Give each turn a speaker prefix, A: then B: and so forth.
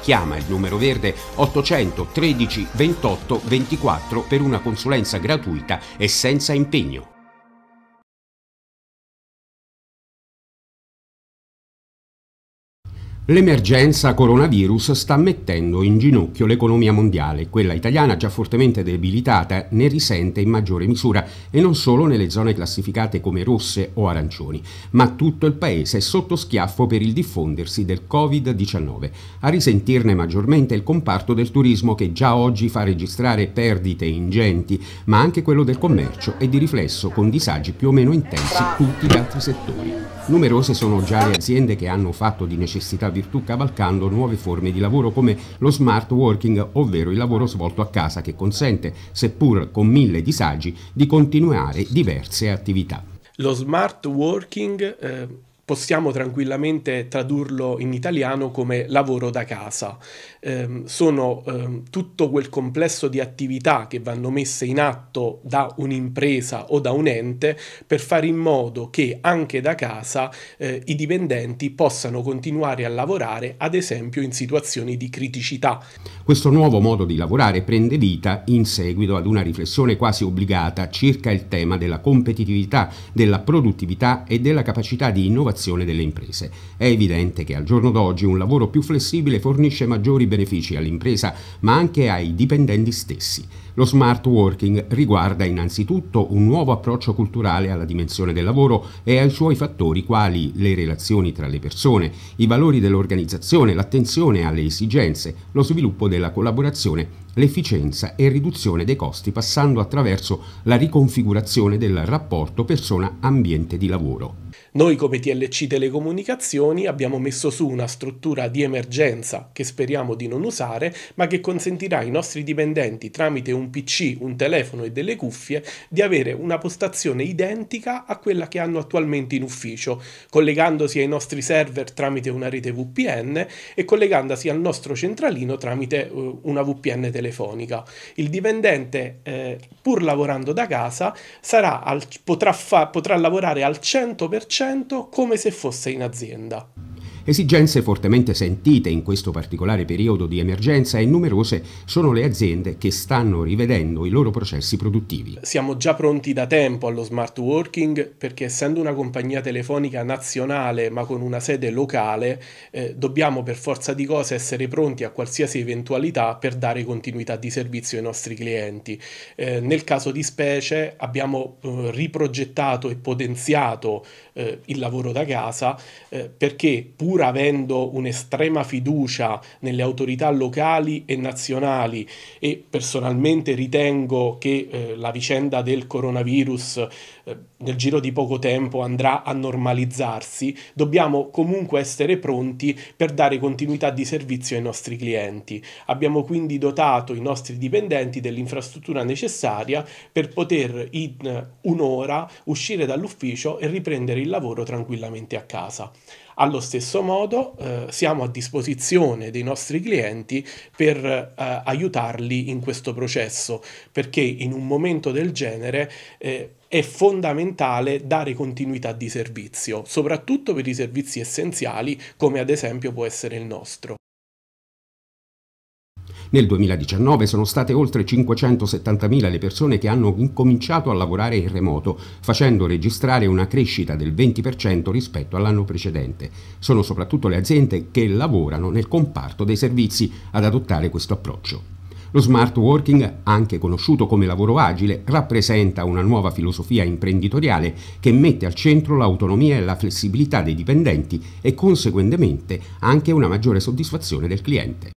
A: Chiama il numero verde 813 28 24 per una consulenza gratuita e senza impegno. L'emergenza coronavirus sta mettendo in ginocchio l'economia mondiale. Quella italiana, già fortemente debilitata, ne risente in maggiore misura e non solo nelle zone classificate come rosse o arancioni, ma tutto il paese è sotto schiaffo per il diffondersi del Covid-19. A risentirne maggiormente il comparto del turismo che già oggi fa registrare perdite ingenti, ma anche quello del commercio e di riflesso con disagi più o meno intensi tutti gli altri settori. Numerose sono già le aziende che hanno fatto di necessità virtuale virtù cavalcando nuove forme di lavoro come lo smart working, ovvero il lavoro svolto a casa che consente, seppur con mille disagi, di continuare diverse attività.
B: Lo smart working eh possiamo tranquillamente tradurlo in italiano come lavoro da casa. Eh, sono eh, tutto quel complesso di attività che vanno messe in atto da un'impresa o da un ente per fare in modo che anche da casa eh, i dipendenti possano continuare a lavorare, ad esempio in situazioni di criticità.
A: Questo nuovo modo di lavorare prende vita in seguito ad una riflessione quasi obbligata circa il tema della competitività, della produttività e della capacità di innovazione situazione delle imprese. È evidente che al giorno d'oggi un lavoro più flessibile fornisce maggiori benefici all'impresa, ma anche ai dipendenti stessi. Lo smart working riguarda innanzitutto un nuovo approccio culturale alla dimensione del lavoro e ai suoi fattori quali le relazioni tra le persone, i valori dell'organizzazione, l'attenzione alle esigenze, lo sviluppo della collaborazione, l'efficienza e riduzione dei costi passando attraverso la riconfigurazione del rapporto persona-ambiente di lavoro.
B: Noi come TLC Telecomunicazioni abbiamo messo su una struttura di emergenza che speriamo di non usare, ma che consentirà ai nostri dipendenti tramite un PC, un telefono e delle cuffie di avere una postazione identica a quella che hanno attualmente in ufficio, collegandosi ai nostri server tramite una rete VPN e collegandosi al nostro centralino tramite eh, una VPN telefonica. Il dipendente, eh, pur lavorando da casa, sarà al, potrà, fa, potrà lavorare al 100% come se fosse in azienda.
A: Esigenze fortemente sentite in questo particolare periodo di emergenza e numerose sono le aziende che stanno rivedendo i loro processi produttivi.
B: Siamo già pronti da tempo allo smart working perché essendo una compagnia telefonica nazionale ma con una sede locale eh, dobbiamo per forza di cose essere pronti a qualsiasi eventualità per dare continuità di servizio ai nostri clienti. Eh, nel caso di specie abbiamo eh, riprogettato e potenziato eh, il lavoro da casa eh, perché pur pur avendo un'estrema fiducia nelle autorità locali e nazionali e personalmente ritengo che eh, la vicenda del coronavirus eh, nel giro di poco tempo andrà a normalizzarsi, dobbiamo comunque essere pronti per dare continuità di servizio ai nostri clienti. Abbiamo quindi dotato i nostri dipendenti dell'infrastruttura necessaria per poter in eh, un'ora uscire dall'ufficio e riprendere il lavoro tranquillamente a casa. Allo stesso modo eh, siamo a disposizione dei nostri clienti per eh, aiutarli in questo processo, perché in un momento del genere eh, è fondamentale dare continuità di servizio, soprattutto per i servizi essenziali come ad esempio può essere il nostro.
A: Nel 2019 sono state oltre 570.000 le persone che hanno incominciato a lavorare in remoto, facendo registrare una crescita del 20% rispetto all'anno precedente. Sono soprattutto le aziende che lavorano nel comparto dei servizi ad adottare questo approccio. Lo smart working, anche conosciuto come lavoro agile, rappresenta una nuova filosofia imprenditoriale che mette al centro l'autonomia e la flessibilità dei dipendenti e conseguentemente anche una maggiore soddisfazione del cliente.